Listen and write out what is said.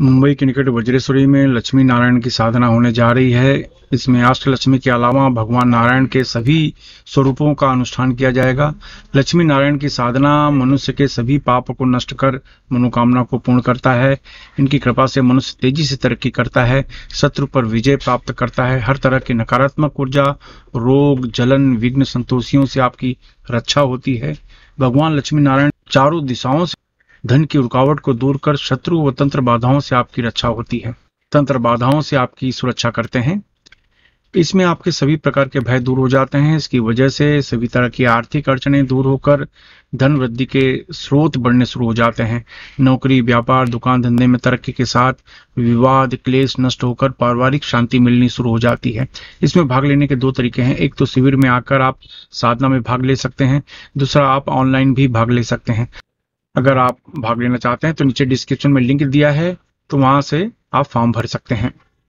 मुंबई के निकट वज्रेश्वरी में लक्ष्मी नारायण की साधना होने जा रही है इसमें लक्ष्मी के अलावा भगवान नारायण के सभी स्वरूपों का अनुष्ठान किया जाएगा लक्ष्मी नारायण की साधना मनुष्य के सभी पाप को नष्ट कर मनोकामना को पूर्ण करता है इनकी कृपा से मनुष्य तेजी से तरक्की करता है शत्रु पर विजय प्राप्त करता है हर तरह की नकारात्मक ऊर्जा रोग जलन विघ्न संतोषियों से आपकी रक्षा होती है भगवान लक्ष्मी नारायण चारों दिशाओं से धन की रुकावट को दूर कर शत्रु व तंत्र बाधाओं से आपकी रक्षा होती है तंत्र बाधाओं से आपकी सुरक्षा करते हैं इसमें आपके सभी प्रकार के भय दूर हो जाते हैं इसकी वजह से सभी तरह की आर्थिक अड़चने दूर होकर धन वृद्धि के स्रोत बढ़ने शुरू हो जाते हैं नौकरी व्यापार दुकान धंधे में तरक्की के साथ विवाद क्लेश नष्ट होकर पारिवारिक शांति मिलनी शुरू हो जाती है इसमें भाग लेने के दो तरीके हैं एक तो शिविर में आकर आप साधना में भाग ले सकते हैं दूसरा आप ऑनलाइन भी भाग ले सकते हैं अगर आप भाग लेना चाहते हैं तो नीचे डिस्क्रिप्शन में लिंक दिया है तो वहाँ से आप फॉर्म भर सकते हैं